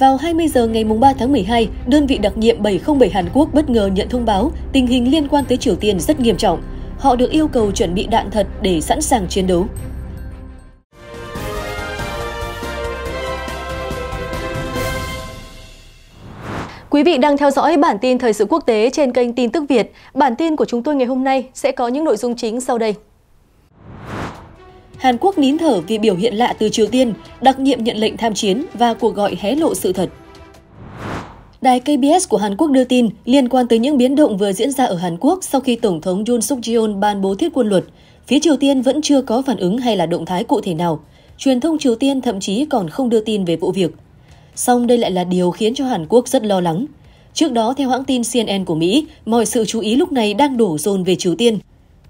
Vào 20 giờ ngày 3 tháng 12, đơn vị đặc nhiệm 707 Hàn Quốc bất ngờ nhận thông báo tình hình liên quan tới Triều Tiên rất nghiêm trọng. Họ được yêu cầu chuẩn bị đạn thật để sẵn sàng chiến đấu. Quý vị đang theo dõi bản tin thời sự quốc tế trên kênh Tin tức Việt. Bản tin của chúng tôi ngày hôm nay sẽ có những nội dung chính sau đây. Hàn Quốc nín thở vì biểu hiện lạ từ Triều Tiên, đặc nhiệm nhận lệnh tham chiến và cuộc gọi hé lộ sự thật. Đài KBS của Hàn Quốc đưa tin liên quan tới những biến động vừa diễn ra ở Hàn Quốc sau khi Tổng thống Yoon suk yeol ban bố thiết quân luật. Phía Triều Tiên vẫn chưa có phản ứng hay là động thái cụ thể nào. Truyền thông Triều Tiên thậm chí còn không đưa tin về vụ việc. Song đây lại là điều khiến cho Hàn Quốc rất lo lắng. Trước đó, theo hãng tin CNN của Mỹ, mọi sự chú ý lúc này đang đổ dồn về Triều Tiên.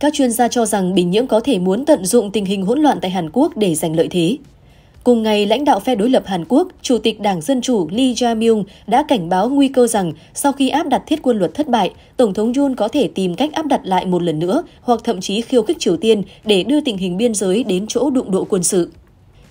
Các chuyên gia cho rằng Bình Nhưỡng có thể muốn tận dụng tình hình hỗn loạn tại Hàn Quốc để giành lợi thế. Cùng ngày, lãnh đạo phe đối lập Hàn Quốc, Chủ tịch Đảng Dân Chủ Lee Jae-myung đã cảnh báo nguy cơ rằng sau khi áp đặt thiết quân luật thất bại, Tổng thống Yoon có thể tìm cách áp đặt lại một lần nữa hoặc thậm chí khiêu khích Triều Tiên để đưa tình hình biên giới đến chỗ đụng độ quân sự.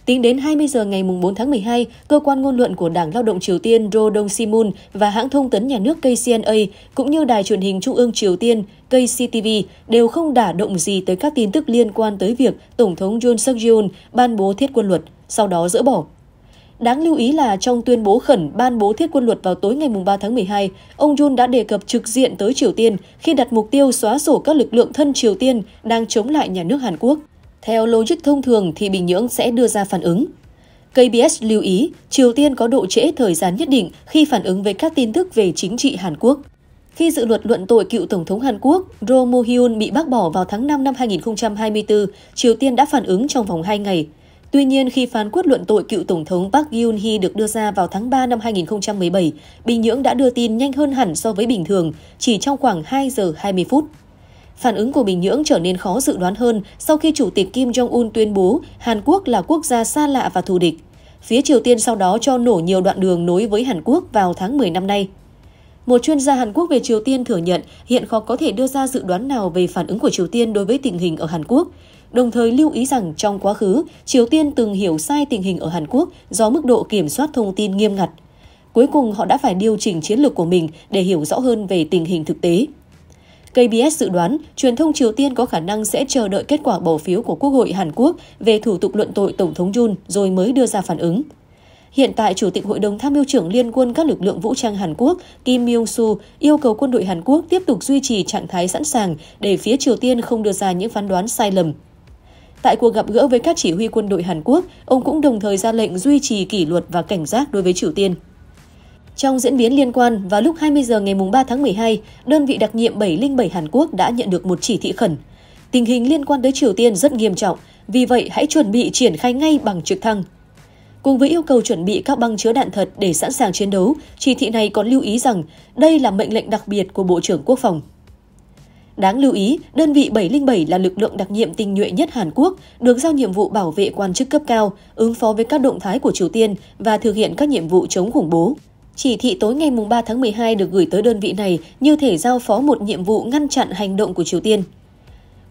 Tính đến 20 giờ ngày 4 tháng 12, cơ quan ngôn luận của Đảng Lao động Triều Tiên Ro Dong Simun và hãng thông tấn nhà nước KCNA cũng như đài truyền hình Trung ương Triều Tiên KCTV đều không đả động gì tới các tin tức liên quan tới việc Tổng thống Yoon suk yeol ban bố thiết quân luật, sau đó dỡ bỏ. Đáng lưu ý là trong tuyên bố khẩn ban bố thiết quân luật vào tối ngày 3 tháng 12, ông Jun đã đề cập trực diện tới Triều Tiên khi đặt mục tiêu xóa sổ các lực lượng thân Triều Tiên đang chống lại nhà nước Hàn Quốc. Theo logic thông thường thì Bình Nhưỡng sẽ đưa ra phản ứng. KBS lưu ý, Triều Tiên có độ trễ thời gian nhất định khi phản ứng với các tin tức về chính trị Hàn Quốc. Khi dự luật luận tội cựu Tổng thống Hàn Quốc Roh Moo-hyun bị bác bỏ vào tháng 5 năm 2024, Triều Tiên đã phản ứng trong vòng 2 ngày. Tuy nhiên, khi phán quyết luận tội cựu Tổng thống Park Geun-hye được đưa ra vào tháng 3 năm 2017, Bình Nhưỡng đã đưa tin nhanh hơn hẳn so với bình thường, chỉ trong khoảng 2 giờ 20 phút. Phản ứng của Bình Nhưỡng trở nên khó dự đoán hơn sau khi Chủ tịch Kim Jong-un tuyên bố Hàn Quốc là quốc gia xa lạ và thù địch. Phía Triều Tiên sau đó cho nổ nhiều đoạn đường nối với Hàn Quốc vào tháng 10 năm nay. Một chuyên gia Hàn Quốc về Triều Tiên thừa nhận hiện khó có thể đưa ra dự đoán nào về phản ứng của Triều Tiên đối với tình hình ở Hàn Quốc, đồng thời lưu ý rằng trong quá khứ, Triều Tiên từng hiểu sai tình hình ở Hàn Quốc do mức độ kiểm soát thông tin nghiêm ngặt. Cuối cùng, họ đã phải điều chỉnh chiến lược của mình để hiểu rõ hơn về tình hình thực tế. KBS dự đoán truyền thông Triều Tiên có khả năng sẽ chờ đợi kết quả bỏ phiếu của Quốc hội Hàn Quốc về thủ tục luận tội Tổng thống Jun rồi mới đưa ra phản ứng. Hiện tại, Chủ tịch Hội đồng Tham mưu trưởng Liên quân các lực lượng vũ trang Hàn Quốc Kim myung soo yêu cầu quân đội Hàn Quốc tiếp tục duy trì trạng thái sẵn sàng để phía Triều Tiên không đưa ra những phán đoán sai lầm. Tại cuộc gặp gỡ với các chỉ huy quân đội Hàn Quốc, ông cũng đồng thời ra lệnh duy trì kỷ luật và cảnh giác đối với Triều Tiên. Trong diễn biến liên quan, vào lúc 20 giờ ngày 3 tháng 12, đơn vị đặc nhiệm 707 Hàn Quốc đã nhận được một chỉ thị khẩn. Tình hình liên quan tới Triều Tiên rất nghiêm trọng, vì vậy hãy chuẩn bị triển khai ngay bằng trực thăng. Cùng với yêu cầu chuẩn bị các băng chứa đạn thật để sẵn sàng chiến đấu, chỉ thị này còn lưu ý rằng đây là mệnh lệnh đặc biệt của Bộ trưởng Quốc phòng. Đáng lưu ý, đơn vị 707 là lực lượng đặc nhiệm tinh nhuệ nhất Hàn Quốc, được giao nhiệm vụ bảo vệ quan chức cấp cao, ứng phó với các động thái của Triều Tiên và thực hiện các nhiệm vụ chống khủng bố. Chỉ thị tối ngày 3 tháng 12 được gửi tới đơn vị này như thể giao phó một nhiệm vụ ngăn chặn hành động của Triều Tiên.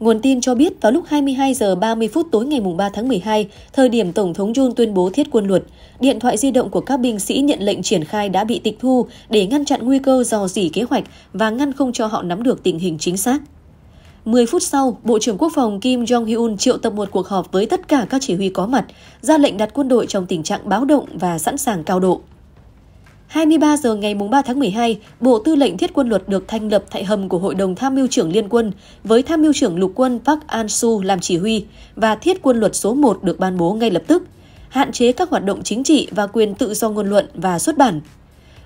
Nguồn tin cho biết vào lúc 22 giờ 30 phút tối ngày 3 tháng 12, thời điểm Tổng thống Jun tuyên bố thiết quân luật, điện thoại di động của các binh sĩ nhận lệnh triển khai đã bị tịch thu để ngăn chặn nguy cơ dò dỉ kế hoạch và ngăn không cho họ nắm được tình hình chính xác. 10 phút sau, Bộ trưởng Quốc phòng Kim Jong-hyun triệu tập một cuộc họp với tất cả các chỉ huy có mặt, ra lệnh đặt quân đội trong tình trạng báo động và sẵn sàng cao độ. 23 giờ ngày 3 tháng 12, Bộ Tư lệnh Thiết quân luật được thành lập tại hầm của Hội đồng Tham mưu trưởng Liên quân với Tham mưu trưởng Lục quân Park An-su làm chỉ huy và Thiết quân luật số 1 được ban bố ngay lập tức, hạn chế các hoạt động chính trị và quyền tự do ngôn luận và xuất bản.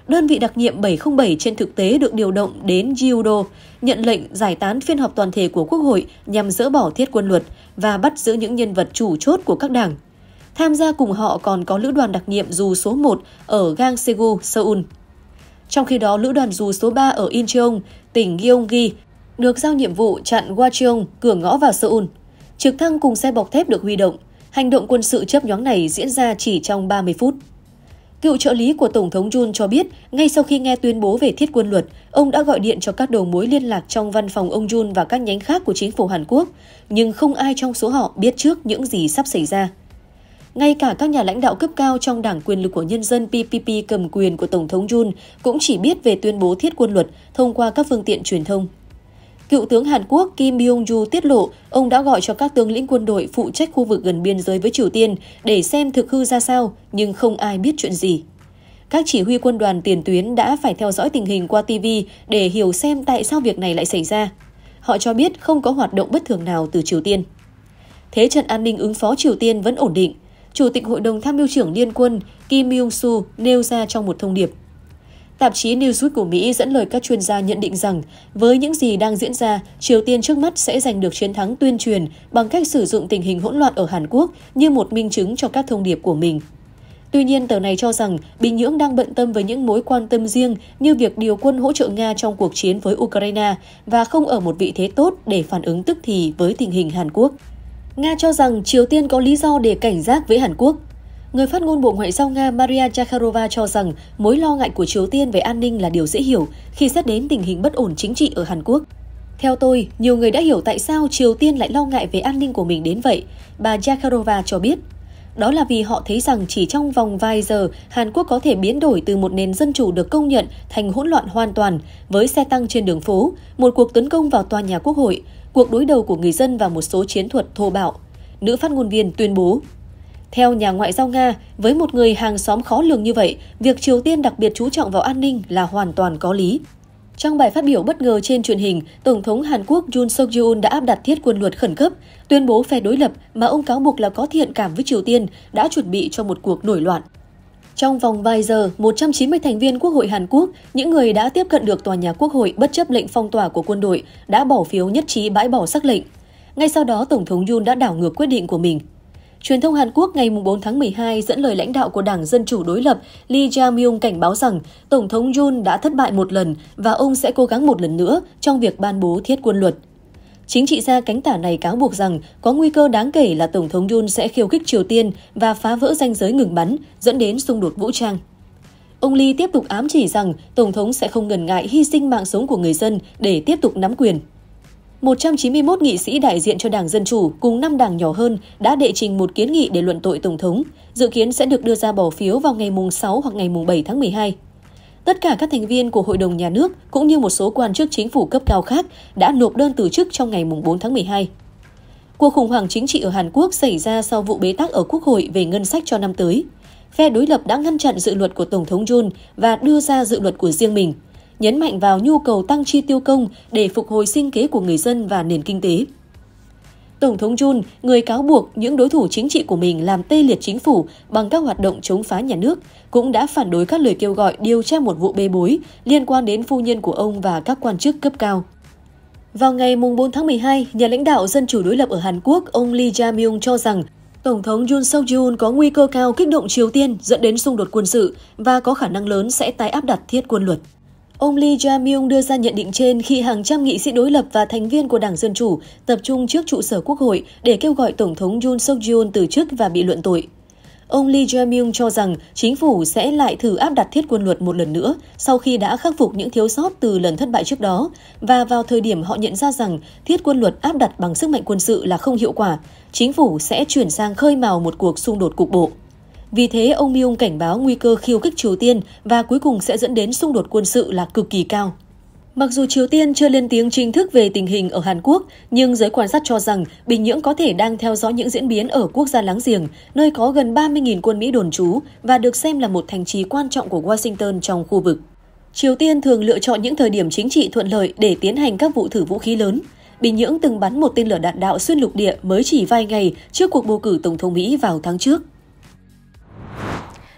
Đơn vị đặc nhiệm 707 trên thực tế được điều động đến Giudo, nhận lệnh giải tán phiên họp toàn thể của Quốc hội nhằm dỡ bỏ thiết quân luật và bắt giữ những nhân vật chủ chốt của các đảng, Tham gia cùng họ còn có lữ đoàn đặc nhiệm dù số 1 ở Gangsegu, Seoul. Trong khi đó, lữ đoàn dù số 3 ở Incheon, tỉnh Gyeonggi được giao nhiệm vụ chặn Wacheong cửa ngõ vào Seoul. Trực thăng cùng xe bọc thép được huy động. Hành động quân sự chấp nhoáng này diễn ra chỉ trong 30 phút. Cựu trợ lý của Tổng thống Jun cho biết, ngay sau khi nghe tuyên bố về thiết quân luật, ông đã gọi điện cho các đầu mối liên lạc trong văn phòng ông Jun và các nhánh khác của chính phủ Hàn Quốc, nhưng không ai trong số họ biết trước những gì sắp xảy ra. Ngay cả các nhà lãnh đạo cấp cao trong đảng quyền lực của nhân dân PPP cầm quyền của Tổng thống Jun cũng chỉ biết về tuyên bố thiết quân luật thông qua các phương tiện truyền thông. Cựu tướng Hàn Quốc Kim Byung-ju tiết lộ ông đã gọi cho các tướng lĩnh quân đội phụ trách khu vực gần biên giới với Triều Tiên để xem thực hư ra sao, nhưng không ai biết chuyện gì. Các chỉ huy quân đoàn tiền tuyến đã phải theo dõi tình hình qua TV để hiểu xem tại sao việc này lại xảy ra. Họ cho biết không có hoạt động bất thường nào từ Triều Tiên. Thế trận an ninh ứng phó Triều Tiên vẫn ổn định, Chủ tịch Hội đồng Tham mưu trưởng Liên quân Kim Myung-su nêu ra trong một thông điệp. Tạp chí Newsweek của Mỹ dẫn lời các chuyên gia nhận định rằng với những gì đang diễn ra, Triều Tiên trước mắt sẽ giành được chiến thắng tuyên truyền bằng cách sử dụng tình hình hỗn loạn ở Hàn Quốc như một minh chứng cho các thông điệp của mình. Tuy nhiên, tờ này cho rằng Bình Nhưỡng đang bận tâm với những mối quan tâm riêng như việc điều quân hỗ trợ Nga trong cuộc chiến với Ukraine và không ở một vị thế tốt để phản ứng tức thì với tình hình Hàn Quốc. Nga cho rằng Triều Tiên có lý do để cảnh giác với Hàn Quốc. Người phát ngôn Bộ Ngoại giao Nga Maria Zakharova cho rằng mối lo ngại của Triều Tiên về an ninh là điều dễ hiểu khi xét đến tình hình bất ổn chính trị ở Hàn Quốc. Theo tôi, nhiều người đã hiểu tại sao Triều Tiên lại lo ngại về an ninh của mình đến vậy, bà Zakharova cho biết. Đó là vì họ thấy rằng chỉ trong vòng vài giờ, Hàn Quốc có thể biến đổi từ một nền dân chủ được công nhận thành hỗn loạn hoàn toàn, với xe tăng trên đường phố, một cuộc tấn công vào tòa nhà quốc hội, cuộc đối đầu của người dân và một số chiến thuật thô bạo, nữ phát ngôn viên tuyên bố. Theo nhà ngoại giao Nga, với một người hàng xóm khó lường như vậy, việc Triều Tiên đặc biệt chú trọng vào an ninh là hoàn toàn có lý. Trong bài phát biểu bất ngờ trên truyền hình, Tổng thống Hàn Quốc Jun suk yeol đã áp đặt thiết quân luật khẩn cấp, tuyên bố phe đối lập mà ông cáo buộc là có thiện cảm với Triều Tiên đã chuẩn bị cho một cuộc nổi loạn. Trong vòng vài giờ, 190 thành viên Quốc hội Hàn Quốc, những người đã tiếp cận được tòa nhà Quốc hội bất chấp lệnh phong tỏa của quân đội, đã bỏ phiếu nhất trí bãi bỏ sắc lệnh. Ngay sau đó, Tổng thống Yoon đã đảo ngược quyết định của mình. Truyền thông Hàn Quốc ngày 4 tháng 12 dẫn lời lãnh đạo của Đảng Dân Chủ đối lập Lee Jae-myung cảnh báo rằng Tổng thống Yoon đã thất bại một lần và ông sẽ cố gắng một lần nữa trong việc ban bố thiết quân luật. Chính trị gia cánh tả này cáo buộc rằng có nguy cơ đáng kể là Tổng thống Yun sẽ khiêu khích Triều Tiên và phá vỡ ranh giới ngừng bắn, dẫn đến xung đột vũ trang. Ông Lee tiếp tục ám chỉ rằng Tổng thống sẽ không ngần ngại hy sinh mạng sống của người dân để tiếp tục nắm quyền. 191 nghị sĩ đại diện cho Đảng Dân Chủ cùng 5 đảng nhỏ hơn đã đệ trình một kiến nghị để luận tội Tổng thống, dự kiến sẽ được đưa ra bỏ phiếu vào ngày 6 hoặc ngày 7 tháng 12. Tất cả các thành viên của Hội đồng Nhà nước cũng như một số quan chức chính phủ cấp cao khác đã nộp đơn từ chức trong ngày 4 tháng 12. Cuộc khủng hoảng chính trị ở Hàn Quốc xảy ra sau vụ bế tắc ở Quốc hội về ngân sách cho năm tới. Phe đối lập đã ngăn chặn dự luật của Tổng thống Jun và đưa ra dự luật của riêng mình, nhấn mạnh vào nhu cầu tăng chi tiêu công để phục hồi sinh kế của người dân và nền kinh tế. Tổng thống Jun, người cáo buộc những đối thủ chính trị của mình làm tê liệt chính phủ bằng các hoạt động chống phá nhà nước, cũng đã phản đối các lời kêu gọi điều tra một vụ bê bối liên quan đến phu nhân của ông và các quan chức cấp cao. Vào ngày 4 tháng 12, nhà lãnh đạo dân chủ đối lập ở Hàn Quốc, ông Lee Jae-myung cho rằng Tổng thống Yoon suk yeol có nguy cơ cao kích động Triều Tiên dẫn đến xung đột quân sự và có khả năng lớn sẽ tái áp đặt thiết quân luật. Ông Lee Jae-myung đưa ra nhận định trên khi hàng trăm nghị sĩ đối lập và thành viên của Đảng Dân Chủ tập trung trước trụ sở Quốc hội để kêu gọi Tổng thống Yoon Suk-yeol từ chức và bị luận tội. Ông Lee Jae-myung cho rằng chính phủ sẽ lại thử áp đặt thiết quân luật một lần nữa sau khi đã khắc phục những thiếu sót từ lần thất bại trước đó và vào thời điểm họ nhận ra rằng thiết quân luật áp đặt bằng sức mạnh quân sự là không hiệu quả, chính phủ sẽ chuyển sang khơi mào một cuộc xung đột cục bộ. Vì thế, ông Myung cảnh báo nguy cơ khiêu khích Triều Tiên và cuối cùng sẽ dẫn đến xung đột quân sự là cực kỳ cao. Mặc dù Triều Tiên chưa lên tiếng chính thức về tình hình ở Hàn Quốc, nhưng giới quan sát cho rằng Bình Nhưỡng có thể đang theo dõi những diễn biến ở quốc gia láng giềng, nơi có gần 30.000 quân Mỹ đồn trú và được xem là một thành trì quan trọng của Washington trong khu vực. Triều Tiên thường lựa chọn những thời điểm chính trị thuận lợi để tiến hành các vụ thử vũ khí lớn. Bình Nhưỡng từng bắn một tên lửa đạn đạo xuyên lục địa mới chỉ vài ngày trước cuộc bầu cử Tổng thống Mỹ vào tháng trước.